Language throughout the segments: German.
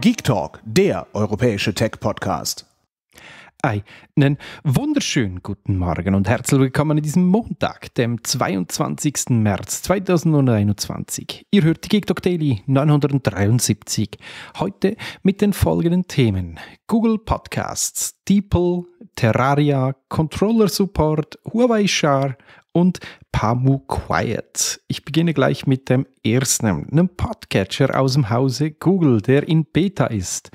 Geek Talk, der europäische Tech-Podcast. Einen wunderschönen guten Morgen und herzlich willkommen an diesem Montag, dem 22. März 2021. Ihr hört die Geek Talk Daily 973. Heute mit den folgenden Themen: Google Podcasts, DeepL, Terraria, Controller Support, Huawei Char und Pamu Quiet. Ich beginne gleich mit dem ersten, einem Podcatcher aus dem Hause Google, der in Beta ist.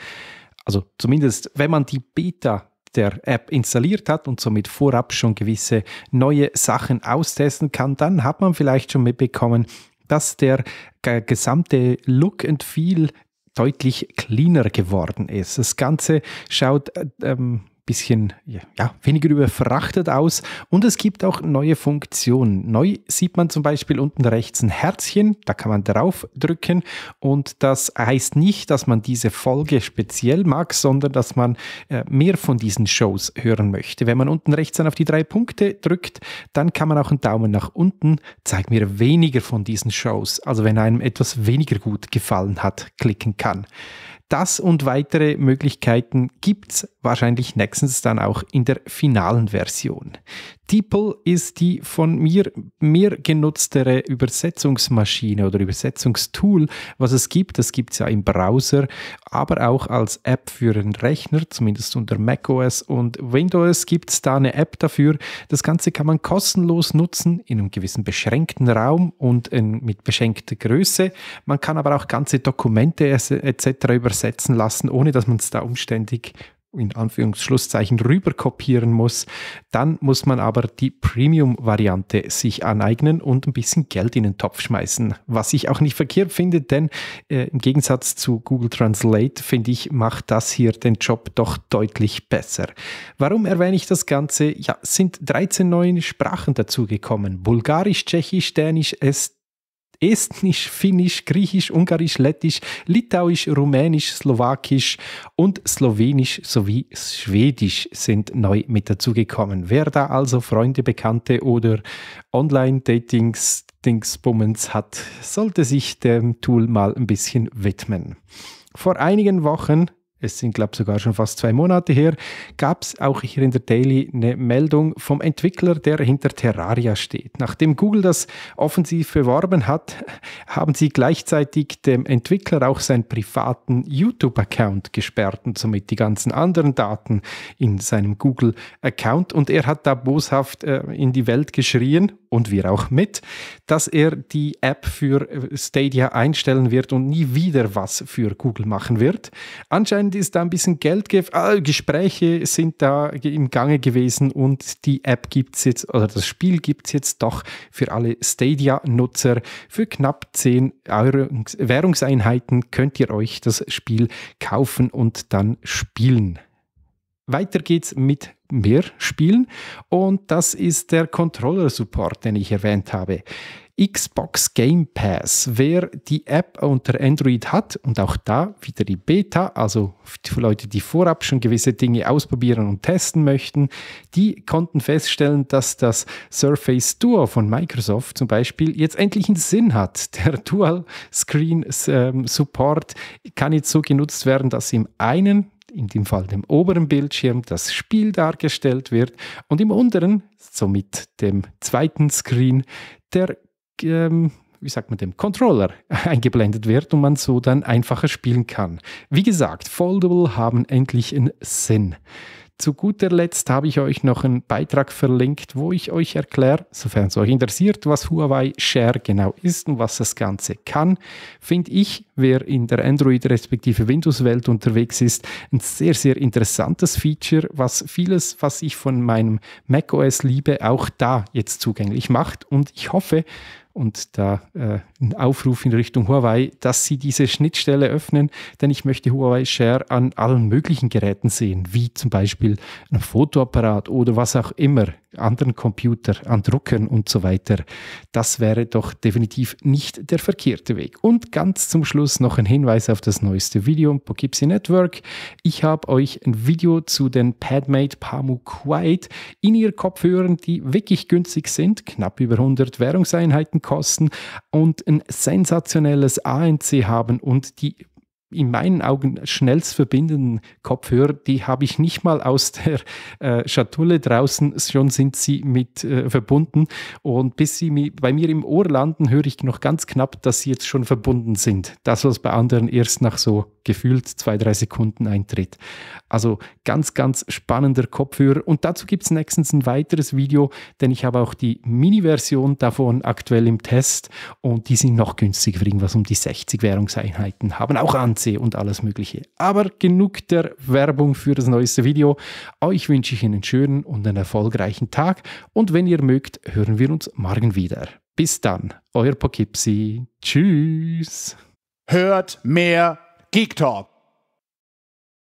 Also zumindest, wenn man die Beta der App installiert hat und somit vorab schon gewisse neue Sachen austesten kann, dann hat man vielleicht schon mitbekommen, dass der gesamte Look and Feel deutlich cleaner geworden ist. Das Ganze schaut äh, ähm, bisschen ja, weniger überfrachtet aus. Und es gibt auch neue Funktionen. Neu sieht man zum Beispiel unten rechts ein Herzchen, da kann man drauf drücken. Und das heißt nicht, dass man diese Folge speziell mag, sondern dass man äh, mehr von diesen Shows hören möchte. Wenn man unten rechts dann auf die drei Punkte drückt, dann kann man auch einen Daumen nach unten, zeigt mir weniger von diesen Shows, also wenn einem etwas weniger gut gefallen hat, klicken kann. Das und weitere Möglichkeiten gibt's wahrscheinlich nächstens dann auch in der finalen Version. DeepL ist die von mir mehr genutztere Übersetzungsmaschine oder Übersetzungstool, was es gibt. Das gibt's ja im Browser, aber auch als App für den Rechner, zumindest unter macOS und Windows gibt's da eine App dafür. Das Ganze kann man kostenlos nutzen in einem gewissen beschränkten Raum und in, ähm, mit beschränkter Größe. Man kann aber auch ganze Dokumente etc. übersetzen absetzen lassen, ohne dass man es da umständlich in Anführungsschlusszeichen rüber kopieren muss. Dann muss man aber die Premium-Variante sich aneignen und ein bisschen Geld in den Topf schmeißen. Was ich auch nicht verkehrt finde, denn äh, im Gegensatz zu Google Translate, finde ich, macht das hier den Job doch deutlich besser. Warum erwähne ich das Ganze? Ja, es sind 13 neue Sprachen dazugekommen. Bulgarisch, Tschechisch, Dänisch, Estonisch. Estnisch, Finnisch, Griechisch, Ungarisch, Lettisch, Litauisch, Rumänisch, Slowakisch und Slowenisch sowie Schwedisch sind neu mit dazugekommen. Wer da also Freunde, Bekannte oder Online-Datings Dingsbummens hat, sollte sich dem Tool mal ein bisschen widmen. Vor einigen Wochen es sind, glaube ich, sogar schon fast zwei Monate her, gab es auch hier in der Daily eine Meldung vom Entwickler, der hinter Terraria steht. Nachdem Google das offensiv beworben hat, haben sie gleichzeitig dem Entwickler auch seinen privaten YouTube-Account gesperrt und somit die ganzen anderen Daten in seinem Google-Account. Und er hat da boshaft äh, in die Welt geschrien und wir auch mit, dass er die App für äh, Stadia einstellen wird und nie wieder was für Google machen wird. Anscheinend ist da ein bisschen Geld, ge äh, Gespräche sind da im Gange gewesen und die App gibt es jetzt, oder das Spiel gibt es jetzt doch für alle Stadia-Nutzer. Für knapp 10 Euro Währungseinheiten könnt ihr euch das Spiel kaufen und dann spielen. Weiter geht's mit mehr spielen. Und das ist der Controller-Support, den ich erwähnt habe. Xbox Game Pass. Wer die App unter Android hat und auch da wieder die Beta, also für Leute, die vorab schon gewisse Dinge ausprobieren und testen möchten, die konnten feststellen, dass das Surface Duo von Microsoft zum Beispiel jetzt endlich einen Sinn hat. Der Dual Screen ähm, Support kann jetzt so genutzt werden, dass im einen in dem Fall dem oberen Bildschirm das Spiel dargestellt wird und im unteren, somit dem zweiten Screen, der ähm, wie sagt man dem, Controller eingeblendet wird und man so dann einfacher spielen kann. Wie gesagt, Foldable haben endlich einen Sinn. Zu guter Letzt habe ich euch noch einen Beitrag verlinkt, wo ich euch erkläre, sofern es euch interessiert, was Huawei Share genau ist und was das Ganze kann. Finde ich, wer in der Android- respektive Windows-Welt unterwegs ist, ein sehr, sehr interessantes Feature, was vieles, was ich von meinem macOS liebe, auch da jetzt zugänglich macht. Und ich hoffe, und da äh, ein Aufruf in Richtung Huawei, dass sie diese Schnittstelle öffnen, denn ich möchte Huawei Share an allen möglichen Geräten sehen, wie zum Beispiel ein Fotoapparat oder was auch immer anderen Computer, an Druckern und so weiter. Das wäre doch definitiv nicht der verkehrte Weg. Und ganz zum Schluss noch ein Hinweis auf das neueste Video im Poughkeepsie Network. Ich habe euch ein Video zu den Padmate Pamu Quiet in ihr Kopfhörern, die wirklich günstig sind, knapp über 100 Währungseinheiten kosten und ein sensationelles ANC haben und die in meinen Augen schnellst verbindenden Kopfhörer, die habe ich nicht mal aus der äh, Schatulle draußen, schon sind sie mit äh, verbunden. Und bis sie bei mir im Ohr landen, höre ich noch ganz knapp, dass sie jetzt schon verbunden sind. Das, was bei anderen erst nach so gefühlt zwei, drei Sekunden eintritt. Also ganz, ganz spannender Kopfhörer. Und dazu gibt es nächstens ein weiteres Video, denn ich habe auch die Mini-Version davon aktuell im Test und die sind noch günstiger, irgendwas um die 60 Währungseinheiten. Haben auch an ANC und alles Mögliche. Aber genug der Werbung für das neueste Video. Euch wünsche ich einen schönen und einen erfolgreichen Tag und wenn ihr mögt, hören wir uns morgen wieder. Bis dann, euer Pokipsi. Tschüss. Hört mehr Geek Talk.